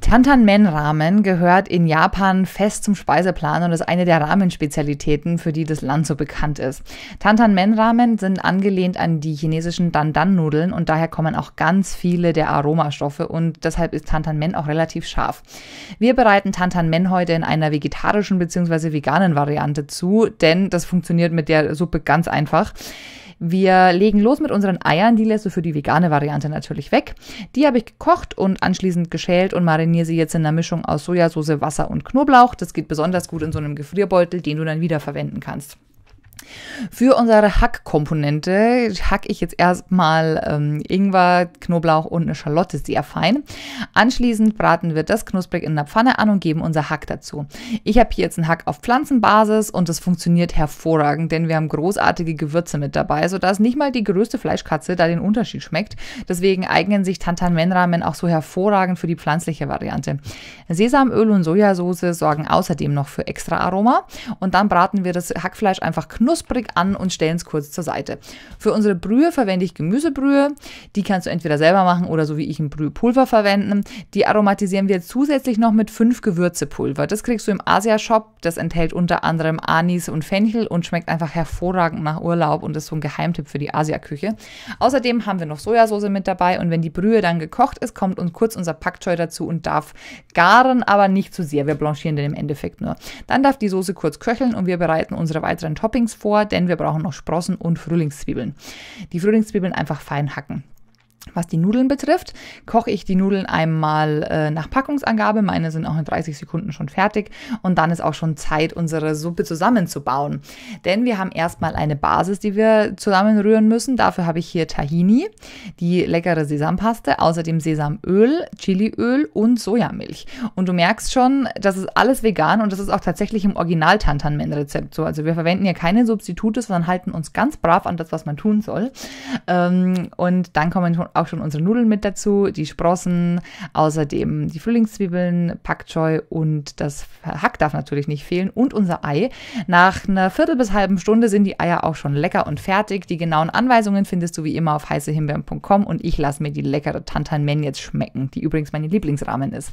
tantanmen ramen gehört in Japan fest zum Speiseplan und ist eine der Ramen-Spezialitäten, für die das Land so bekannt ist. tantanmen ramen sind angelehnt an die chinesischen Dandan-Nudeln und daher kommen auch ganz viele der Aromastoffe und deshalb ist Tantanmen auch relativ scharf. Wir bereiten Tantanmen heute in einer vegetarischen bzw. veganen Variante zu, denn das funktioniert mit der Suppe ganz einfach. Wir legen los mit unseren Eiern, die lässt du für die vegane Variante natürlich weg. Die habe ich gekocht und anschließend geschält und mariniere sie jetzt in einer Mischung aus Sojasauce, Wasser und Knoblauch. Das geht besonders gut in so einem Gefrierbeutel, den du dann wieder verwenden kannst. Für unsere Hackkomponente hacke ich jetzt erstmal ähm, Ingwer, Knoblauch und eine Schalotte sehr fein. Anschließend braten wir das knusprig in der Pfanne an und geben unser Hack dazu. Ich habe hier jetzt einen Hack auf Pflanzenbasis und das funktioniert hervorragend, denn wir haben großartige Gewürze mit dabei, sodass nicht mal die größte Fleischkatze da den Unterschied schmeckt. Deswegen eignen sich Tantanmen-Ramen auch so hervorragend für die pflanzliche Variante. Sesamöl und Sojasauce sorgen außerdem noch für extra Aroma und dann braten wir das Hackfleisch einfach knusprig knusprig an und stellen es kurz zur Seite. Für unsere Brühe verwende ich Gemüsebrühe. Die kannst du entweder selber machen oder so wie ich ein Brühepulver verwenden. Die aromatisieren wir zusätzlich noch mit fünf Gewürzepulver. Das kriegst du im Asia-Shop. Das enthält unter anderem Anis und Fenchel und schmeckt einfach hervorragend nach Urlaub und ist so ein Geheimtipp für die Asia-Küche. Außerdem haben wir noch Sojasauce mit dabei und wenn die Brühe dann gekocht ist, kommt uns kurz unser Pak Choi dazu und darf garen, aber nicht zu sehr. Wir blanchieren den im Endeffekt nur. Dann darf die Soße kurz köcheln und wir bereiten unsere weiteren Toppings vor vor, denn wir brauchen noch Sprossen und Frühlingszwiebeln. Die Frühlingszwiebeln einfach fein hacken. Was die Nudeln betrifft, koche ich die Nudeln einmal äh, nach Packungsangabe. Meine sind auch in 30 Sekunden schon fertig. Und dann ist auch schon Zeit, unsere Suppe zusammenzubauen. Denn wir haben erstmal eine Basis, die wir zusammenrühren müssen. Dafür habe ich hier Tahini, die leckere Sesampaste, außerdem Sesamöl, Chiliöl und Sojamilch. Und du merkst schon, das ist alles vegan und das ist auch tatsächlich im Original Tantanmen-Rezept so. Also wir verwenden hier keine Substitute, sondern halten uns ganz brav an das, was man tun soll. Ähm, und dann kommen schon auch schon unsere Nudeln mit dazu, die Sprossen, außerdem die Frühlingszwiebeln, Pak Choi und das Hack darf natürlich nicht fehlen und unser Ei. Nach einer Viertel bis halben Stunde sind die Eier auch schon lecker und fertig. Die genauen Anweisungen findest du wie immer auf heißehimbeeren.com und ich lasse mir die leckere Tantan Men jetzt schmecken, die übrigens meine Lieblingsrahmen ist.